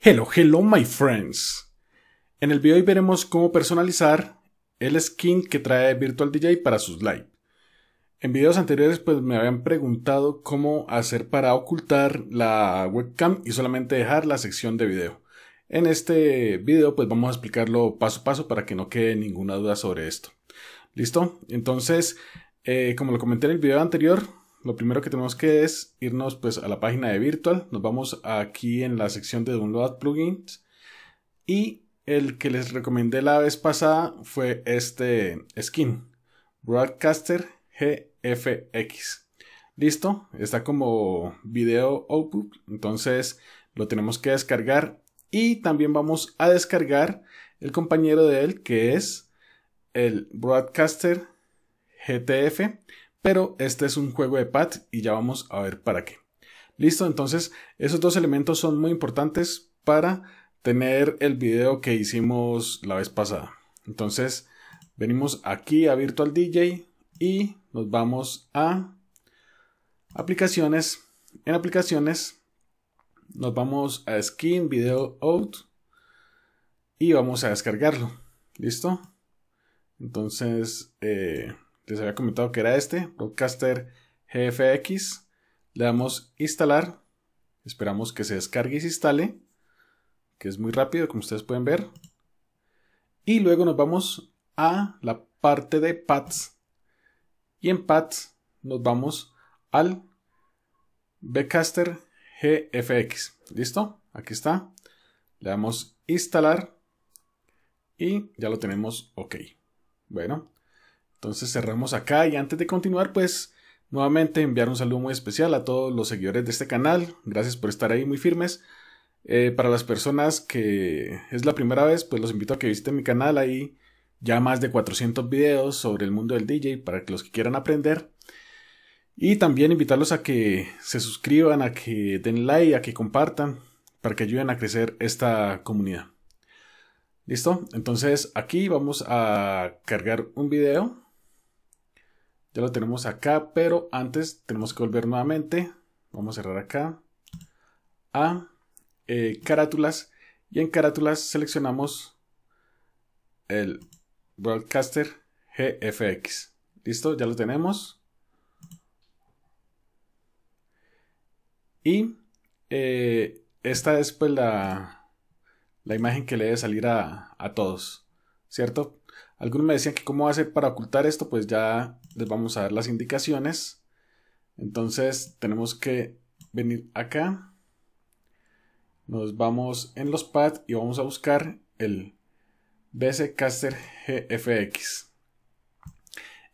Hello, hello my friends. En el video hoy veremos cómo personalizar el skin que trae Virtual DJ para sus live. En videos anteriores pues me habían preguntado cómo hacer para ocultar la webcam y solamente dejar la sección de video. En este video pues vamos a explicarlo paso a paso para que no quede ninguna duda sobre esto. ¿Listo? Entonces, eh, como lo comenté en el video anterior, lo primero que tenemos que es irnos pues a la página de Virtual. Nos vamos aquí en la sección de Download Plugins. Y el que les recomendé la vez pasada fue este skin. Broadcaster GFX. Listo, está como video output, entonces lo tenemos que descargar y también vamos a descargar el compañero de él que es el Broadcaster GTF pero este es un juego de pad y ya vamos a ver para qué. Listo, entonces esos dos elementos son muy importantes para tener el video que hicimos la vez pasada. Entonces venimos aquí a Virtual DJ y nos vamos a aplicaciones. En aplicaciones nos vamos a Skin Video Out y vamos a descargarlo. ¿Listo? Entonces... Eh, les había comentado que era este, Broadcaster GFX. Le damos instalar. Esperamos que se descargue y se instale, que es muy rápido, como ustedes pueden ver. Y luego nos vamos a la parte de pads. Y en paths nos vamos al Bcaster GFX. ¿Listo? Aquí está. Le damos instalar y ya lo tenemos ok. Bueno, entonces cerramos acá y antes de continuar, pues nuevamente enviar un saludo muy especial a todos los seguidores de este canal. Gracias por estar ahí muy firmes. Eh, para las personas que es la primera vez, pues los invito a que visiten mi canal ahí. Ya más de 400 videos sobre el mundo del DJ para que los que quieran aprender. Y también invitarlos a que se suscriban, a que den like, a que compartan, para que ayuden a crecer esta comunidad. ¿Listo? Entonces aquí vamos a cargar un video. Ya lo tenemos acá, pero antes tenemos que volver nuevamente. Vamos a cerrar acá. A eh, carátulas. Y en carátulas seleccionamos el Broadcaster GFX. Listo, ya lo tenemos. Y eh, esta es pues la, imagen que le debe salir a, a todos, ¿cierto? Algunos me decían que cómo ser para ocultar esto, pues ya vamos a dar las indicaciones. Entonces tenemos que venir acá. Nos vamos en los pads y vamos a buscar el BC Caster GFX.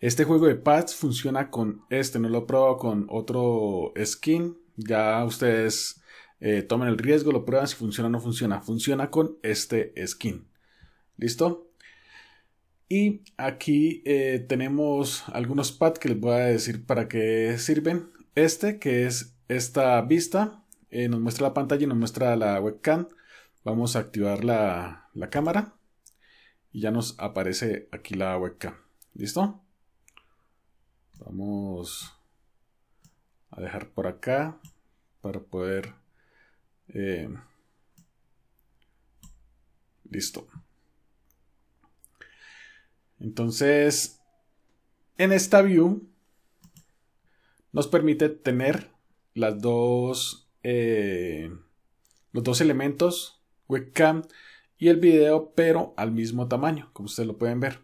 Este juego de pads funciona con este, no lo he probado con otro skin. Ya ustedes eh, tomen el riesgo, lo prueban si funciona o no funciona. Funciona con este skin. ¿Listo? Y aquí eh, tenemos algunos pads que les voy a decir para qué sirven. Este que es esta vista, eh, nos muestra la pantalla y nos muestra la webcam. Vamos a activar la, cámara y ya nos aparece aquí la webcam. ¿Listo? Vamos a dejar por acá para poder... Eh, listo. Entonces, en esta view nos permite tener las dos, eh, los dos elementos, webcam y el video, pero al mismo tamaño, como ustedes lo pueden ver.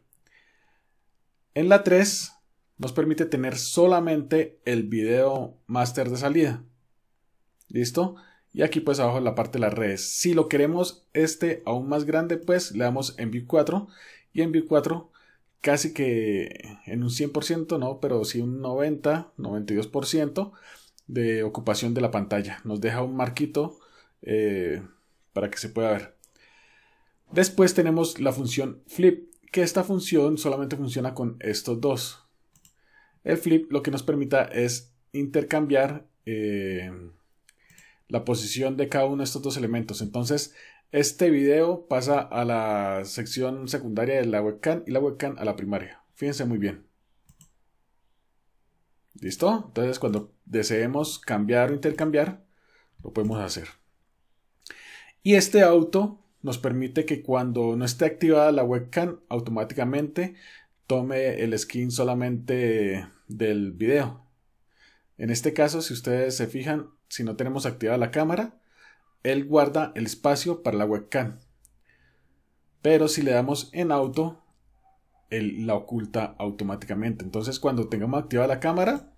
En la 3 nos permite tener solamente el video master de salida. ¿Listo? Y aquí pues abajo en la parte de las redes. Si lo queremos este aún más grande, pues le damos en View 4 y en View 4 casi que en un 100%, no, pero sí un 90, 92% de ocupación de la pantalla. Nos deja un marquito eh, para que se pueda ver. Después tenemos la función flip, que esta función solamente funciona con estos dos. El flip lo que nos permita es intercambiar eh, la posición de cada uno de estos dos elementos. Entonces, este video pasa a la sección secundaria de la webcam y la webcam a la primaria. Fíjense muy bien. ¿Listo? Entonces cuando deseemos cambiar o intercambiar, lo podemos hacer. Y este auto nos permite que cuando no esté activada la webcam, automáticamente tome el skin solamente del video. En este caso, si ustedes se fijan, si no tenemos activada la cámara, él guarda el espacio para la webcam. Pero si le damos en auto, él la oculta automáticamente. Entonces cuando tengamos activada la cámara,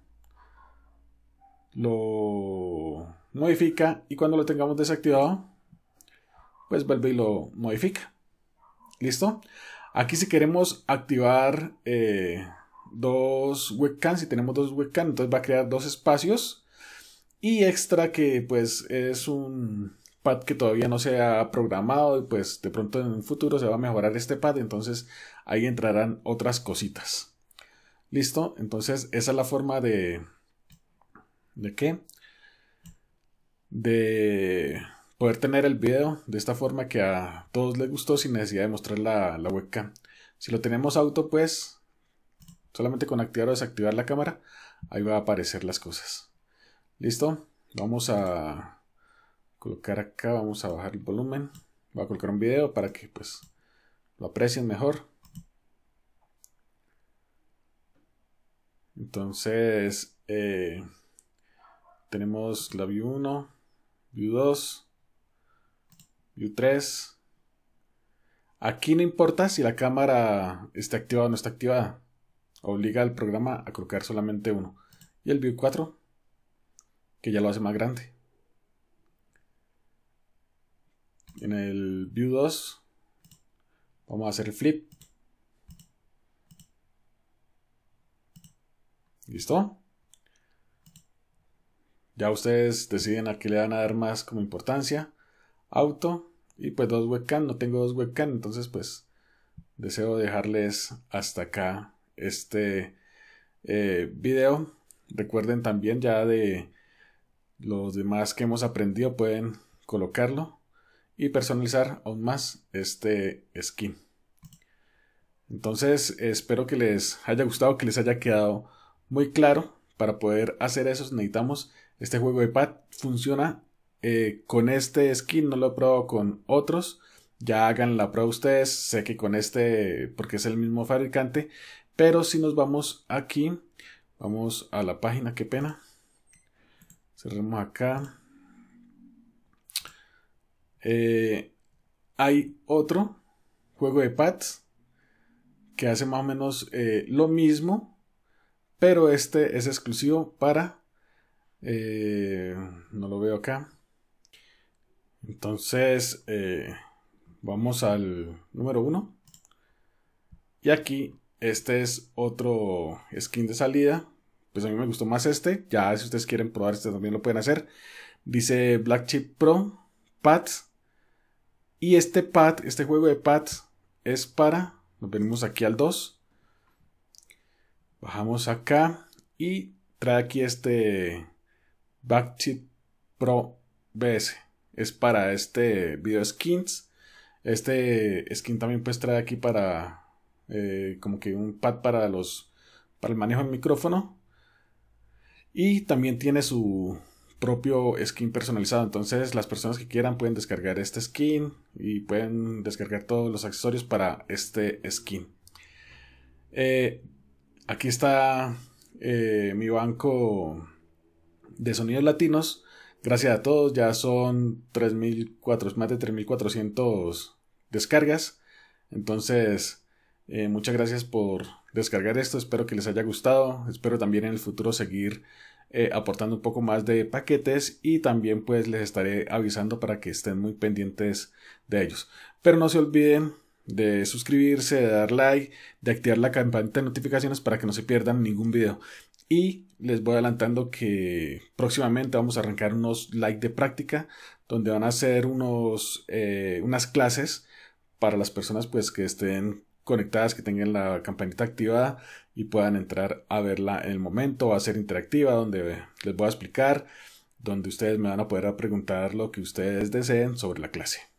lo modifica y cuando lo tengamos desactivado, pues vuelve y lo modifica. ¿Listo? Aquí si queremos activar eh, dos webcams, si tenemos dos webcams, entonces va a crear dos espacios y extra que pues es un pad que todavía no se ha programado y pues de pronto en un futuro se va a mejorar este pad, entonces ahí entrarán otras cositas. Listo, entonces esa es la forma de... ¿De qué? De poder tener el video de esta forma que a todos les gustó sin necesidad de mostrar la, la webcam. Si lo tenemos auto, pues solamente con activar o desactivar la cámara, ahí va a aparecer las cosas. Listo. Vamos a colocar acá, vamos a bajar el volumen. Voy a colocar un video para que pues lo aprecien mejor. Entonces, eh, tenemos la view 1, view 2, view 3. Aquí no importa si la cámara está activada o no está activada. Obliga al programa a colocar solamente uno. Y el view 4 que ya lo hace más grande. En el View 2 vamos a hacer el flip. ¿Listo? Ya ustedes deciden a qué le van a dar más como importancia. Auto y pues dos webcam. No tengo dos webcam, entonces pues deseo dejarles hasta acá este eh, video. Recuerden también ya de los demás que hemos aprendido pueden colocarlo y personalizar aún más este skin. Entonces espero que les haya gustado, que les haya quedado muy claro. Para poder hacer eso necesitamos este juego de pad. Funciona eh, con este skin, no lo he probado con otros. Ya hagan la prueba ustedes. Sé que con este, porque es el mismo fabricante. Pero si nos vamos aquí, vamos a la página, qué pena. Cerramos acá. Eh, hay otro juego de pads que hace más o menos eh, lo mismo, pero este es exclusivo para... Eh, no lo veo acá. Entonces, vamos al número uno. Y aquí, este es otro skin de salida pues a mí me gustó más este. Ya si ustedes quieren probar este también lo pueden hacer. Dice Black Chip Pro, pads. Y este pad, este juego de pads es para... Nos venimos aquí al 2. Bajamos acá y trae aquí este Black Chip Pro BS. Es para este video skins. Este skin también pues trae aquí para eh, como que un pad para los para el manejo del micrófono y también tiene su propio skin personalizado. Entonces las personas que quieran pueden descargar este skin y pueden descargar todos los accesorios para este skin. Eh, aquí está eh, mi banco de sonidos latinos. Gracias a todos, ya son más de 3.400 descargas. Entonces, eh, muchas gracias por descargar esto, espero que les haya gustado, espero también en el futuro seguir eh, aportando un poco más de paquetes y también pues les estaré avisando para que estén muy pendientes de ellos. Pero no se olviden de suscribirse, de dar like, de activar la campanita de notificaciones para que no se pierdan ningún video. Y les voy adelantando que próximamente vamos a arrancar unos like de práctica donde van a hacer unos, eh, unas clases para las personas pues que estén conectadas, que tengan la campanita activada y puedan entrar a verla en el momento. Va a ser interactiva donde les voy a explicar, donde ustedes me van a poder preguntar lo que ustedes deseen sobre la clase.